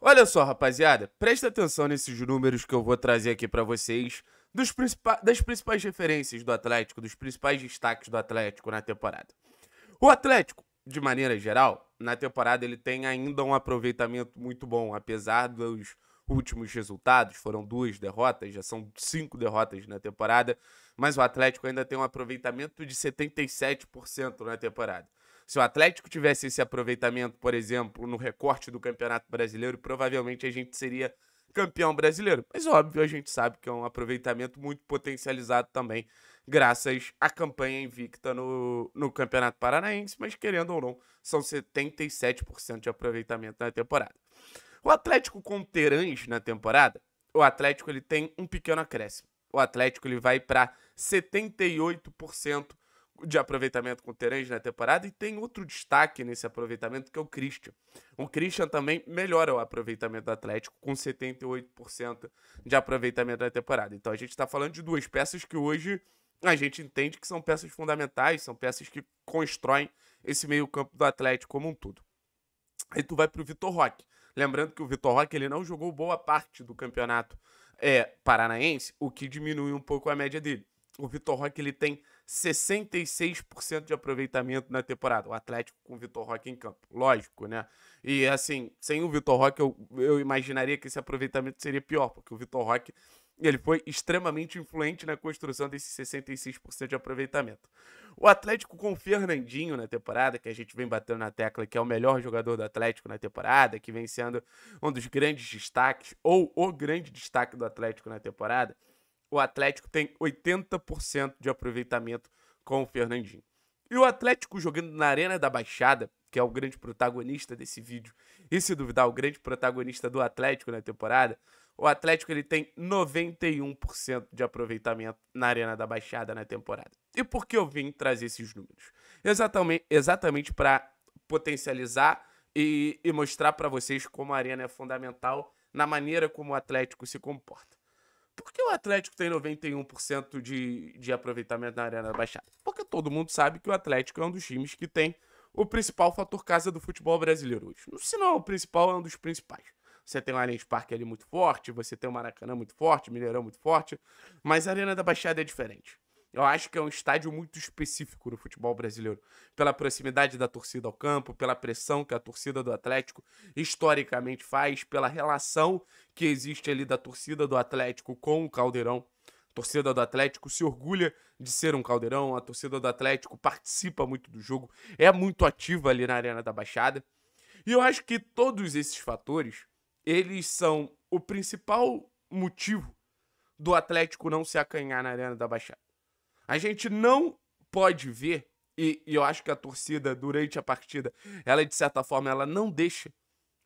Olha só, rapaziada, presta atenção nesses números que eu vou trazer aqui para vocês dos das principais referências do Atlético, dos principais destaques do Atlético na temporada. O Atlético, de maneira geral, na temporada ele tem ainda um aproveitamento muito bom, apesar dos últimos resultados, foram duas derrotas, já são cinco derrotas na temporada, mas o Atlético ainda tem um aproveitamento de 77% na temporada. Se o Atlético tivesse esse aproveitamento, por exemplo, no recorte do Campeonato Brasileiro, provavelmente a gente seria campeão brasileiro. Mas óbvio, a gente sabe que é um aproveitamento muito potencializado também, graças à campanha invicta no, no Campeonato Paranaense, mas querendo ou não, são 77% de aproveitamento na temporada. O Atlético com Terãs na temporada, o Atlético ele tem um pequeno acréscimo. O Atlético ele vai para 78% de aproveitamento com o Terence na temporada e tem outro destaque nesse aproveitamento que é o Christian. O Christian também melhora o aproveitamento do Atlético com 78% de aproveitamento na temporada. Então a gente está falando de duas peças que hoje a gente entende que são peças fundamentais, são peças que constroem esse meio-campo do Atlético como um todo. Aí tu vai para o Vitor Roque. Lembrando que o Vitor Roque ele não jogou boa parte do campeonato é, paranaense, o que diminui um pouco a média dele. O Vitor Roque ele tem 66% de aproveitamento na temporada. O Atlético com o Vitor Roque em campo. Lógico, né? E assim, sem o Vitor Roque, eu, eu imaginaria que esse aproveitamento seria pior, porque o Vitor Roque ele foi extremamente influente na construção desse 66% de aproveitamento. O Atlético com o Fernandinho na temporada, que a gente vem batendo na tecla, que é o melhor jogador do Atlético na temporada, que vem sendo um dos grandes destaques, ou o grande destaque do Atlético na temporada, o Atlético tem 80% de aproveitamento com o Fernandinho. E o Atlético jogando na Arena da Baixada, que é o grande protagonista desse vídeo, e se duvidar, o grande protagonista do Atlético na temporada, o Atlético ele tem 91% de aproveitamento na Arena da Baixada na temporada. E por que eu vim trazer esses números? Exatamente, exatamente para potencializar e, e mostrar para vocês como a Arena é fundamental na maneira como o Atlético se comporta. Por que o Atlético tem 91% de, de aproveitamento na Arena da Baixada? Porque todo mundo sabe que o Atlético é um dos times que tem o principal fator casa do futebol brasileiro hoje. Se não é o principal, é um dos principais. Você tem o Allianz Parque ali muito forte, você tem o Maracanã muito forte, Mineirão muito forte, mas a Arena da Baixada é diferente eu acho que é um estádio muito específico no futebol brasileiro. Pela proximidade da torcida ao campo, pela pressão que a torcida do Atlético historicamente faz, pela relação que existe ali da torcida do Atlético com o Caldeirão. A torcida do Atlético se orgulha de ser um Caldeirão, a torcida do Atlético participa muito do jogo, é muito ativa ali na Arena da Baixada. E eu acho que todos esses fatores, eles são o principal motivo do Atlético não se acanhar na Arena da Baixada. A gente não pode ver, e, e eu acho que a torcida, durante a partida, ela, de certa forma, ela não deixa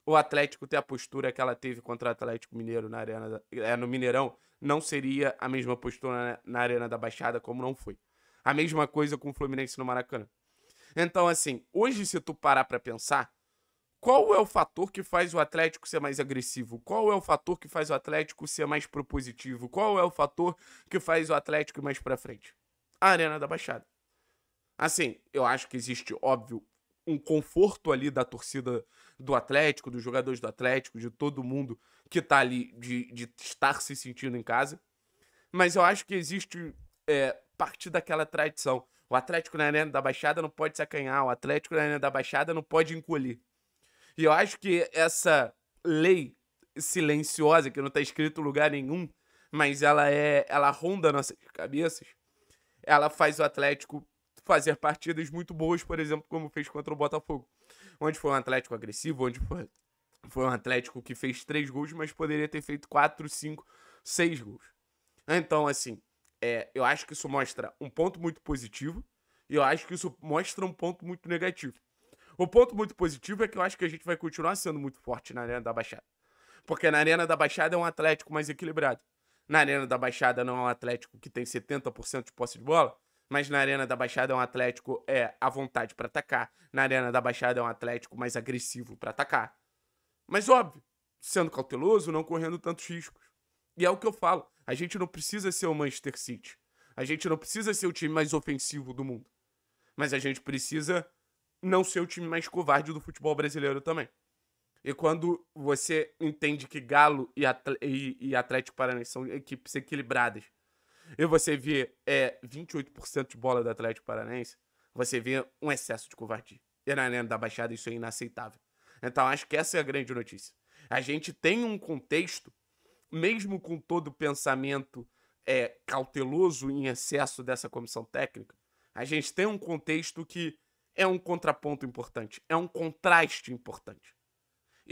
o Atlético ter a postura que ela teve contra o Atlético Mineiro na arena da, é, no Mineirão, não seria a mesma postura na, na Arena da Baixada como não foi. A mesma coisa com o Fluminense no Maracanã. Então, assim, hoje, se tu parar pra pensar, qual é o fator que faz o Atlético ser mais agressivo? Qual é o fator que faz o Atlético ser mais propositivo? Qual é o fator que faz o Atlético ir mais pra frente? a Arena da Baixada. Assim, eu acho que existe, óbvio, um conforto ali da torcida do Atlético, dos jogadores do Atlético, de todo mundo que tá ali, de, de estar se sentindo em casa. Mas eu acho que existe é, parte daquela tradição. O Atlético na Arena da Baixada não pode acanhar, o Atlético na Arena da Baixada não pode encolher. E eu acho que essa lei silenciosa, que não tá escrito em lugar nenhum, mas ela é. ela ronda nossas cabeças ela faz o Atlético fazer partidas muito boas, por exemplo, como fez contra o Botafogo. Onde foi um Atlético agressivo, onde foi, foi um Atlético que fez três gols, mas poderia ter feito quatro, cinco, seis gols. Então, assim, é, eu acho que isso mostra um ponto muito positivo e eu acho que isso mostra um ponto muito negativo. O ponto muito positivo é que eu acho que a gente vai continuar sendo muito forte na Arena da Baixada. Porque na Arena da Baixada é um Atlético mais equilibrado. Na Arena da Baixada não é um Atlético que tem 70% de posse de bola, mas na Arena da Baixada é um Atlético é à vontade para atacar. Na Arena da Baixada é um Atlético mais agressivo para atacar. Mas óbvio, sendo cauteloso, não correndo tantos riscos. E é o que eu falo, a gente não precisa ser o Manchester City. A gente não precisa ser o time mais ofensivo do mundo. Mas a gente precisa não ser o time mais covarde do futebol brasileiro também. E quando você entende que Galo e, Atl e, e Atlético Paranaense são equipes equilibradas, e você vê é, 28% de bola do Atlético Paranaense, você vê um excesso de covardia. E na Arena da Baixada isso é inaceitável. Então acho que essa é a grande notícia. A gente tem um contexto, mesmo com todo o pensamento é, cauteloso em excesso dessa comissão técnica, a gente tem um contexto que é um contraponto importante, é um contraste importante.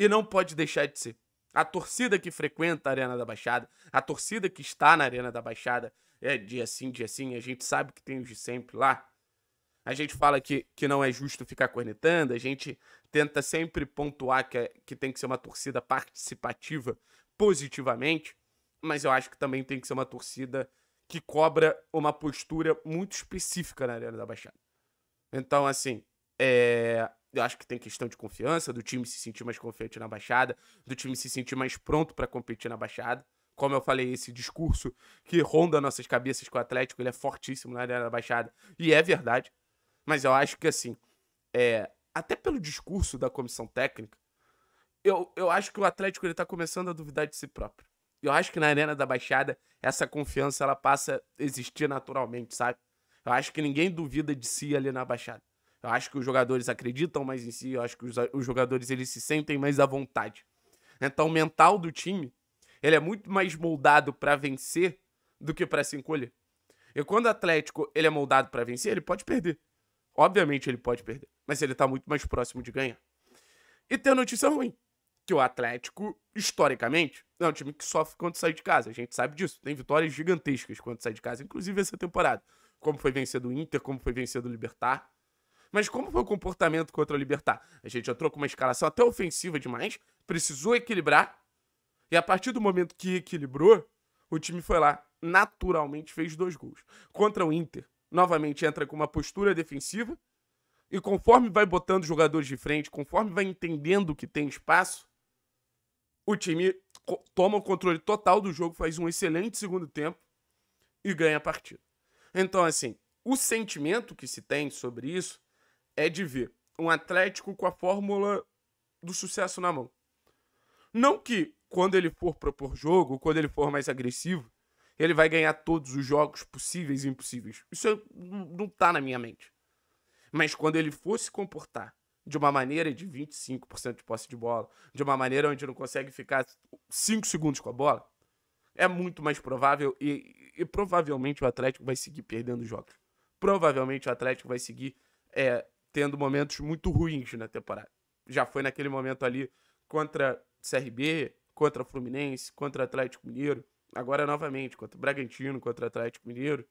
E não pode deixar de ser. A torcida que frequenta a Arena da Baixada, a torcida que está na Arena da Baixada, é dia sim, dia sim, a gente sabe que tem os de sempre lá. A gente fala que, que não é justo ficar cornetando, a gente tenta sempre pontuar que, é, que tem que ser uma torcida participativa positivamente, mas eu acho que também tem que ser uma torcida que cobra uma postura muito específica na Arena da Baixada. Então, assim, é, eu acho que tem questão de confiança, do time se sentir mais confiante na Baixada, do time se sentir mais pronto para competir na Baixada. Como eu falei, esse discurso que ronda nossas cabeças com o Atlético, ele é fortíssimo na área da Baixada. E é verdade. Mas eu acho que, assim, é, até pelo discurso da comissão técnica, eu, eu acho que o Atlético ele tá começando a duvidar de si próprio. Eu acho que na Arena da Baixada, essa confiança ela passa a existir naturalmente, sabe? Eu acho que ninguém duvida de si ali na Baixada. Eu acho que os jogadores acreditam mais em si, eu acho que os, os jogadores eles se sentem mais à vontade. Então o mental do time, ele é muito mais moldado para vencer do que para se encolher. E quando o Atlético ele é moldado para vencer, ele pode perder. Obviamente ele pode perder, mas ele tá muito mais próximo de ganhar. E tem a notícia ruim, que o Atlético, historicamente, é um time que sofre quando sai de casa. A gente sabe disso. Tem vitórias gigantescas quando sai de casa, inclusive essa temporada. Como foi vencer do Inter, como foi vencer do Libertar. Mas como foi o comportamento contra o Libertar? A gente entrou com uma escalação até ofensiva demais, precisou equilibrar, e a partir do momento que equilibrou, o time foi lá, naturalmente fez dois gols. Contra o Inter, novamente entra com uma postura defensiva, e conforme vai botando jogadores de frente, conforme vai entendendo que tem espaço, o time toma o controle total do jogo, faz um excelente segundo tempo e ganha a partida. Então, assim, o sentimento que se tem sobre isso é de ver um Atlético com a fórmula do sucesso na mão. Não que quando ele for propor jogo, quando ele for mais agressivo, ele vai ganhar todos os jogos possíveis e impossíveis. Isso não tá na minha mente. Mas quando ele for se comportar de uma maneira de 25% de posse de bola, de uma maneira onde não consegue ficar 5 segundos com a bola, é muito mais provável e, e provavelmente o Atlético vai seguir perdendo jogos. Provavelmente o Atlético vai seguir é, tendo momentos muito ruins na temporada. Já foi naquele momento ali contra CRB, contra Fluminense, contra Atlético Mineiro, agora novamente contra Bragantino, contra Atlético Mineiro.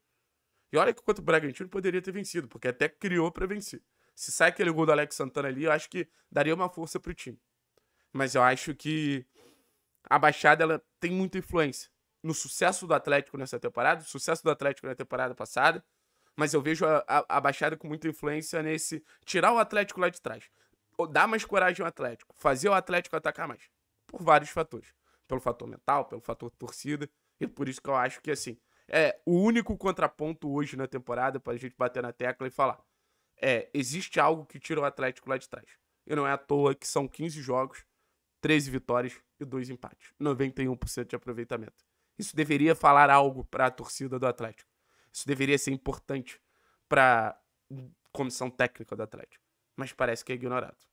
E olha que contra o Bragantino poderia ter vencido, porque até criou para vencer. Se sai aquele gol do Alex Santana ali, eu acho que daria uma força pro time. Mas eu acho que a Baixada ela tem muita influência no sucesso do Atlético nessa temporada, no sucesso do Atlético na temporada passada, mas eu vejo a, a, a Baixada com muita influência nesse tirar o Atlético lá de trás. Dar mais coragem ao Atlético. Fazer o Atlético atacar mais. Por vários fatores. Pelo fator mental, pelo fator torcida. E por isso que eu acho que, assim, é o único contraponto hoje na temporada para a gente bater na tecla e falar. É, existe algo que tira o Atlético lá de trás. E não é à toa que são 15 jogos, 13 vitórias e 2 empates. 91% de aproveitamento. Isso deveria falar algo para a torcida do Atlético. Isso deveria ser importante para comissão técnica do Atlético, mas parece que é ignorado.